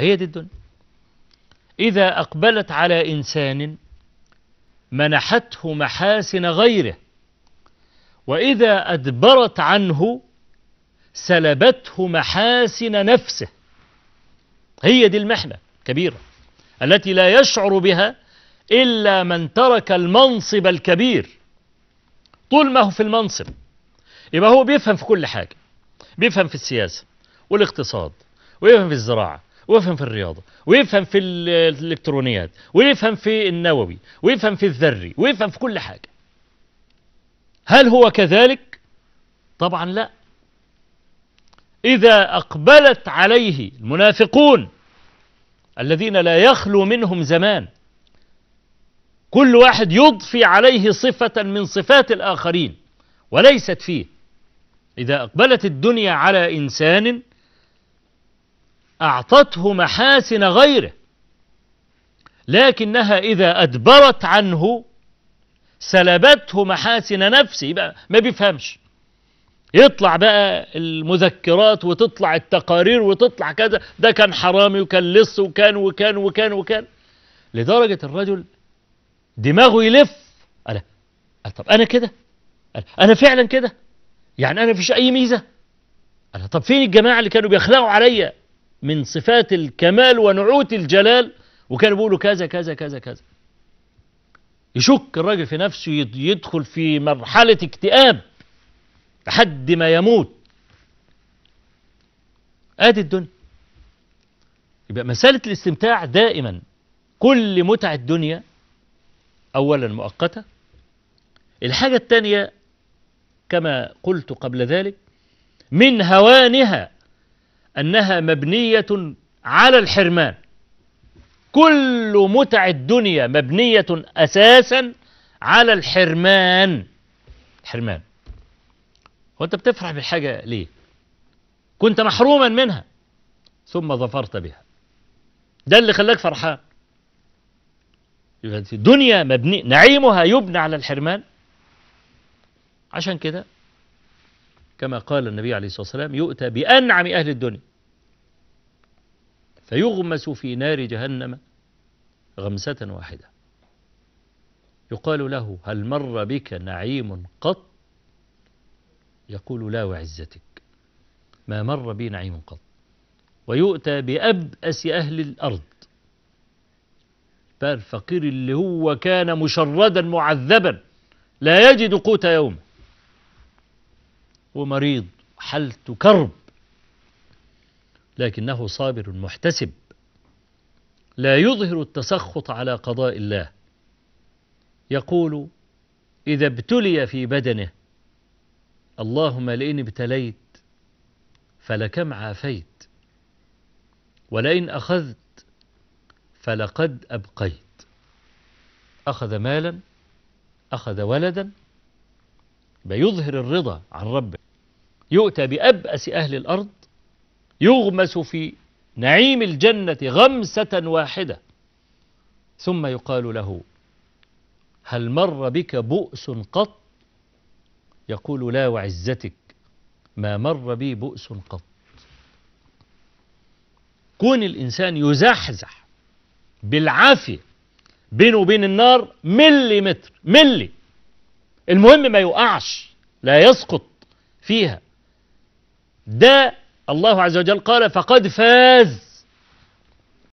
هي دي الدنيا إذا أقبلت على إنسان منحته محاسن غيره وإذا أدبرت عنه سلبته محاسن نفسه هي دي المحنة كبيرة التي لا يشعر بها إلا من ترك المنصب الكبير طول ما هو في المنصب يبقى هو بيفهم في كل حاجة بيفهم في السياسة والاقتصاد ويفهم في الزراعة ويفهم في الرياضة ويفهم في الإلكترونيات ويفهم في النووي ويفهم في الذري ويفهم في كل حاجة هل هو كذلك؟ طبعا لا إذا أقبلت عليه المنافقون الذين لا يخلو منهم زمان كل واحد يضفي عليه صفة من صفات الآخرين وليست فيه إذا أقبلت الدنيا على إنسان أعطته محاسن غيره لكنها إذا أدبرت عنه سلبته محاسن نفسه يبقى ما بيفهمش يطلع بقى المذكرات وتطلع التقارير وتطلع كذا ده كان حرامي وكان لص وكان وكان وكان وكان لدرجة الرجل دماغه يلف أنا طب أنا كده أنا فعلا كده يعني أنا فيش أي ميزة أنا طب فين الجماعة اللي كانوا بيخلقوا عليا من صفات الكمال ونعوت الجلال وكانوا بيقولوا كذا كذا كذا كذا يشك الراجل في نفسه يدخل في مرحلة اكتئاب لحد ما يموت ادي الدنيا يبقى مسألة الاستمتاع دائما كل متع الدنيا أولا مؤقتة الحاجة الثانية كما قلت قبل ذلك من هوانها أنها مبنية على الحرمان كل متع الدنيا مبنية أساسا على الحرمان حرمان وأنت بتفرح بالحاجة ليه كنت محروما منها ثم ظفرت بها ده اللي خلاك فرحان دنيا مبني نعيمها يبنى على الحرمان عشان كده كما قال النبي عليه الصلاة والسلام يؤتى بأنعم أهل الدنيا فيغمس في نار جهنم غمسة واحدة يقال له هل مر بك نعيم قط يقول لا وعزتك ما مر بي نعيم قط ويؤتى بأبأس أهل الأرض فالفقير اللي هو كان مشردا معذبا لا يجد قوت يومه ومريض حالته كرب لكنه صابر محتسب لا يظهر التسخط على قضاء الله يقول إذا ابتلي في بدنه اللهم لئن ابتليت فلكم عافيت ولئن أخذت فلقد أبقيت أخذ مالا أخذ ولدا بيظهر الرضا عن ربه يؤتى بأبأس أهل الأرض يغمس في نعيم الجنة غمسة واحدة ثم يقال له هل مر بك بؤس قط يقول لا وعزتك ما مر بي بؤس قط كون الإنسان يزحزح بالعافية بينه وبين النار ملي متر ملي المهم ما يقعش لا يسقط فيها ده الله عز وجل قال فقد فاز